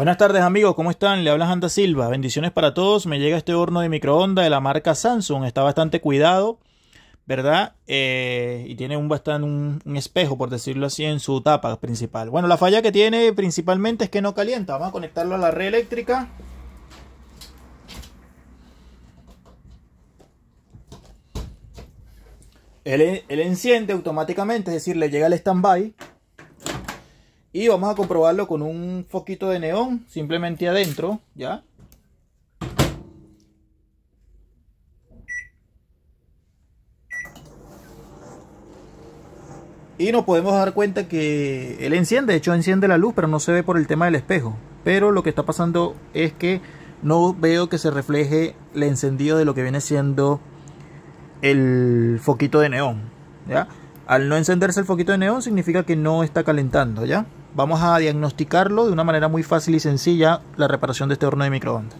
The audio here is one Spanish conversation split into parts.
Buenas tardes amigos, ¿cómo están? Le habla Anda Silva, bendiciones para todos. Me llega este horno de microondas de la marca Samsung, está bastante cuidado, ¿verdad? Eh, y tiene un, bastante, un, espejo, por decirlo así, en su tapa principal. Bueno, la falla que tiene principalmente es que no calienta. Vamos a conectarlo a la red eléctrica. Él, enciende automáticamente, es decir, le llega el stand-by. Y vamos a comprobarlo con un foquito de neón, simplemente adentro, ¿ya? Y nos podemos dar cuenta que él enciende, de hecho enciende la luz, pero no se ve por el tema del espejo. Pero lo que está pasando es que no veo que se refleje el encendido de lo que viene siendo el foquito de neón, ¿ya? Al no encenderse el foquito de neón significa que no está calentando, ¿ya? Vamos a diagnosticarlo de una manera muy fácil y sencilla la reparación de este horno de microondas.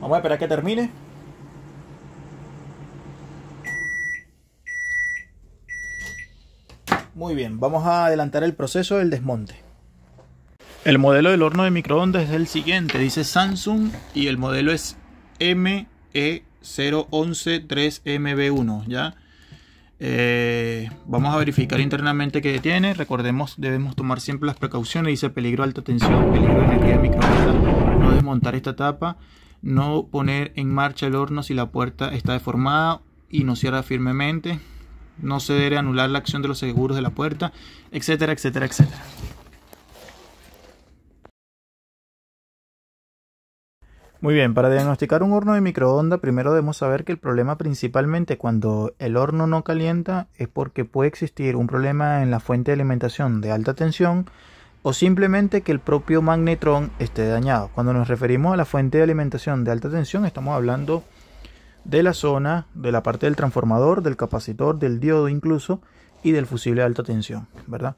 Vamos a esperar que termine. Muy bien, vamos a adelantar el proceso del desmonte. El modelo del horno de microondas es el siguiente, dice Samsung y el modelo es ME0113MB1, ¿ya? Eh, vamos a verificar internamente qué tiene. Recordemos, debemos tomar siempre las precauciones. Dice peligro alta tensión, peligro de energía microondas. No desmontar esta tapa. No poner en marcha el horno si la puerta está deformada y no cierra firmemente. No se debe anular la acción de los seguros de la puerta, etcétera, etcétera, etcétera. Muy bien, para diagnosticar un horno de microondas, primero debemos saber que el problema principalmente cuando el horno no calienta es porque puede existir un problema en la fuente de alimentación de alta tensión o simplemente que el propio magnetrón esté dañado. Cuando nos referimos a la fuente de alimentación de alta tensión, estamos hablando de la zona, de la parte del transformador, del capacitor, del diodo incluso y del fusible de alta tensión, ¿verdad?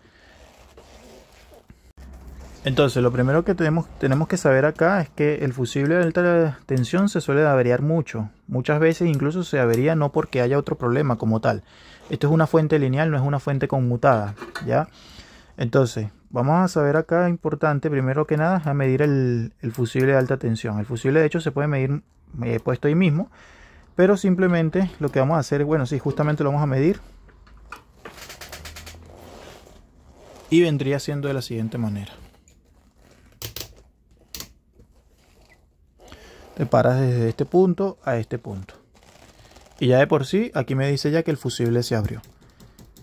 Entonces, lo primero que tenemos, que saber acá es que el fusible de alta tensión se suele averiar mucho. Muchas veces incluso se avería no porque haya otro problema como tal. Esto es una fuente lineal, no es una fuente conmutada, ¿ya? Entonces, vamos a saber acá, importante, primero que nada, a medir el, fusible de alta tensión. El fusible, de hecho, se puede medir me eh, he puesto ahí mismo. Pero simplemente lo que vamos a hacer, bueno, sí, justamente lo vamos a medir. Y vendría siendo de la siguiente manera. te paras desde este punto a este punto. Y ya de por sí, aquí me dice ya que el fusible se abrió.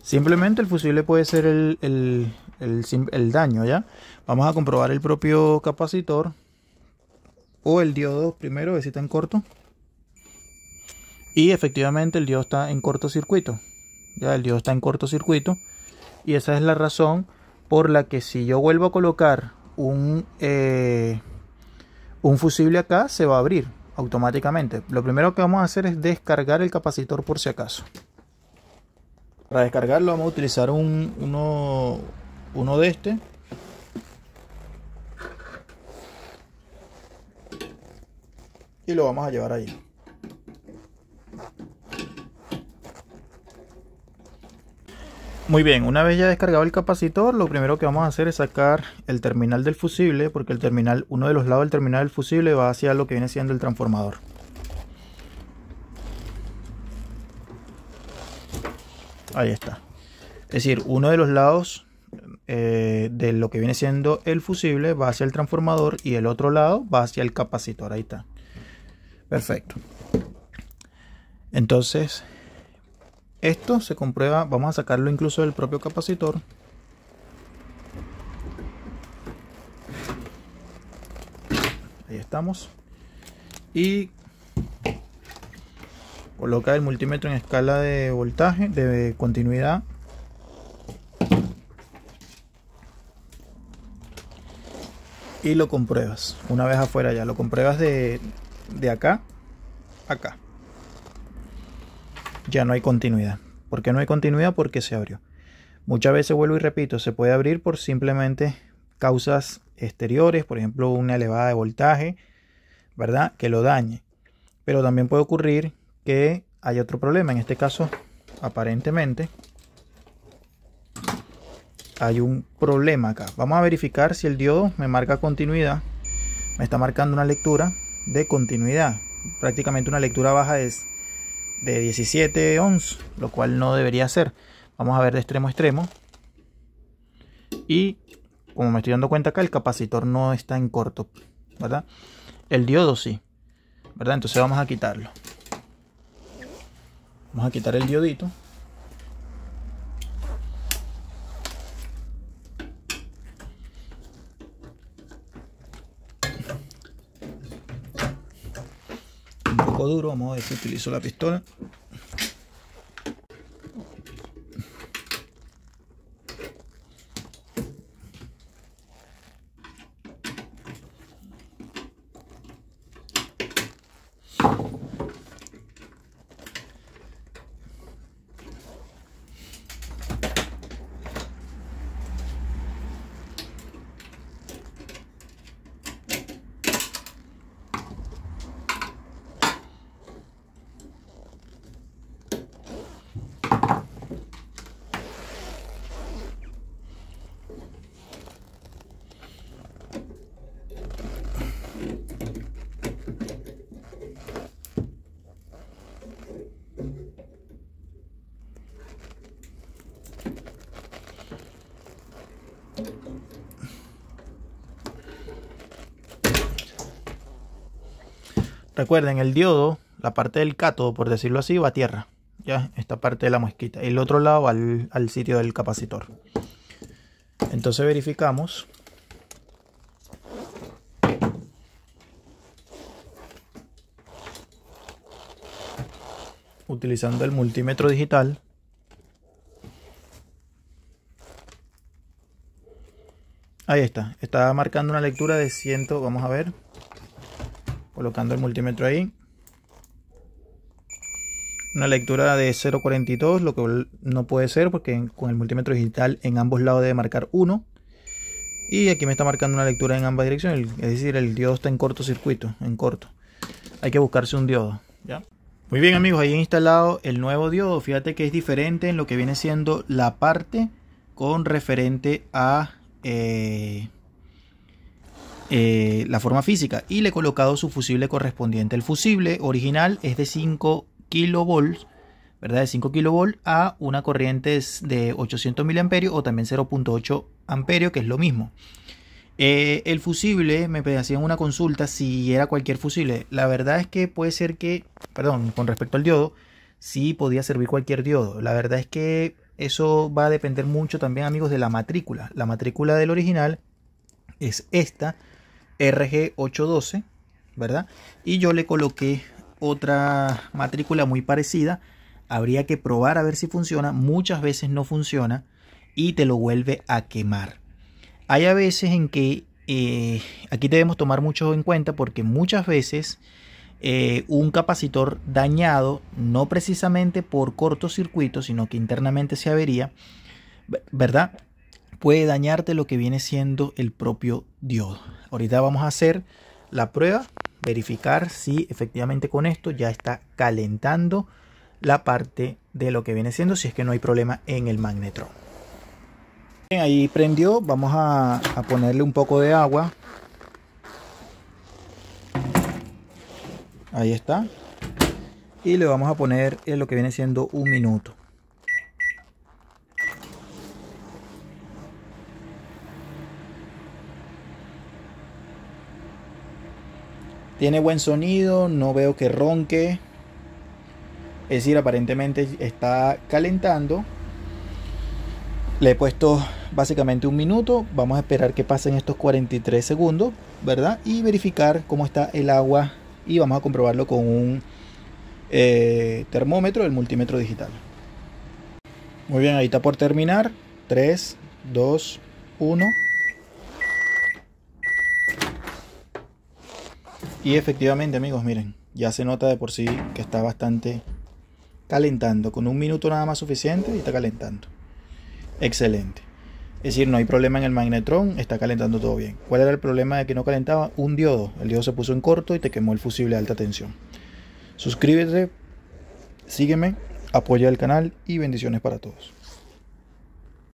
Simplemente el fusible puede ser el, el, daño, ¿ya? Vamos a comprobar el propio capacitor o el diodo primero, a ver si está en corto. Y efectivamente el diodo está en cortocircuito. Ya el diodo está en cortocircuito. Y esa es la razón por la que si yo vuelvo a colocar un... Eh, un fusible acá se va a abrir automáticamente. Lo primero que vamos a hacer es descargar el capacitor por si acaso. Para descargarlo vamos a utilizar uno, uno de este. Y lo vamos a llevar ahí. Muy bien, una vez ya descargado el capacitor, lo primero que vamos a hacer es sacar el terminal del fusible, porque el terminal, uno de los lados del terminal del fusible va hacia lo que viene siendo el transformador. Ahí está. Es decir, uno de los lados eh, de lo que viene siendo el fusible va hacia el transformador y el otro lado va hacia el capacitor. Ahí está. Perfecto. Entonces, esto se comprueba, vamos a sacarlo incluso del propio capacitor. Ahí estamos. Y coloca el multímetro en escala de voltaje, de continuidad. Y lo compruebas. Una vez afuera ya, lo compruebas de, de acá, acá ya no hay continuidad. ¿Por qué no hay continuidad? Porque se abrió. Muchas veces vuelvo y repito, se puede abrir por simplemente causas exteriores, por ejemplo, una elevada de voltaje, ¿verdad? Que lo dañe. Pero también puede ocurrir que haya otro problema. En este caso, aparentemente, hay un problema acá. Vamos a verificar si el diodo me marca continuidad. Me está marcando una lectura de continuidad. Prácticamente una lectura baja es de 17 ohms, lo cual no debería ser. Vamos a ver de extremo a extremo. Y como me estoy dando cuenta acá, el capacitor no está en corto, ¿verdad? El diodo sí, ¿verdad? Entonces vamos a quitarlo. Vamos a quitar el diodito. duro, vamos a utilizo la pistola. Recuerden, el diodo, la parte del cátodo, por decirlo así, va a tierra. Ya, esta parte de la muesquita. Y el otro lado al, al sitio del capacitor. Entonces verificamos. Utilizando el multímetro digital. Ahí está, está marcando una lectura de 100, vamos a ver. Colocando el multímetro ahí. Una lectura de 0.42, lo que no puede ser porque con el multímetro digital en ambos lados debe marcar 1. Y aquí me está marcando una lectura en ambas direcciones, es decir, el diodo está en cortocircuito, en corto. Hay que buscarse un diodo, ¿ya? Muy bien amigos, ahí he instalado el nuevo diodo. Fíjate que es diferente en lo que viene siendo la parte con referente a eh, eh, la forma física y le he colocado su fusible correspondiente. El fusible original es de 5 kV. ¿verdad? De 5 kV a una corriente de 800 miliamperios o también 0.8 amperios que es lo mismo. Eh, el fusible, me hacían una consulta si era cualquier fusible. La verdad es que puede ser que, perdón, con respecto al diodo, si podía servir cualquier diodo. La verdad es que eso va a depender mucho también, amigos, de la matrícula. La matrícula del original es esta, RG812, ¿verdad? Y yo le coloqué otra matrícula muy parecida. Habría que probar a ver si funciona. Muchas veces no funciona y te lo vuelve a quemar. Hay a veces en que eh, aquí debemos tomar mucho en cuenta porque muchas veces eh, un capacitor dañado, no precisamente por cortocircuito, sino que internamente se avería, ¿verdad? Puede dañarte lo que viene siendo el propio diodo. Ahorita vamos a hacer la prueba, verificar si efectivamente con esto ya está calentando la parte de lo que viene siendo, si es que no hay problema en el magnetrón. Bien, ahí prendió, vamos a ponerle un poco de agua Ahí está. Y le vamos a poner en eh, lo que viene siendo un minuto. Tiene buen sonido, no veo que ronque. Es decir, aparentemente está calentando. Le he puesto básicamente un minuto. Vamos a esperar que pasen estos 43 segundos, ¿verdad? Y verificar cómo está el agua y vamos a comprobarlo con un eh, termómetro del multímetro digital. Muy bien, ahí está por terminar. 3, 2, 1. Y efectivamente amigos, miren, ya se nota de por sí que está bastante calentando. Con un minuto nada más suficiente y está calentando. Excelente. Es decir, no hay problema en el magnetrón, está calentando todo bien. ¿Cuál era el problema de que no calentaba? Un diodo. El diodo se puso en corto y te quemó el fusible de alta tensión. Suscríbete, sígueme, apoya el canal y bendiciones para todos.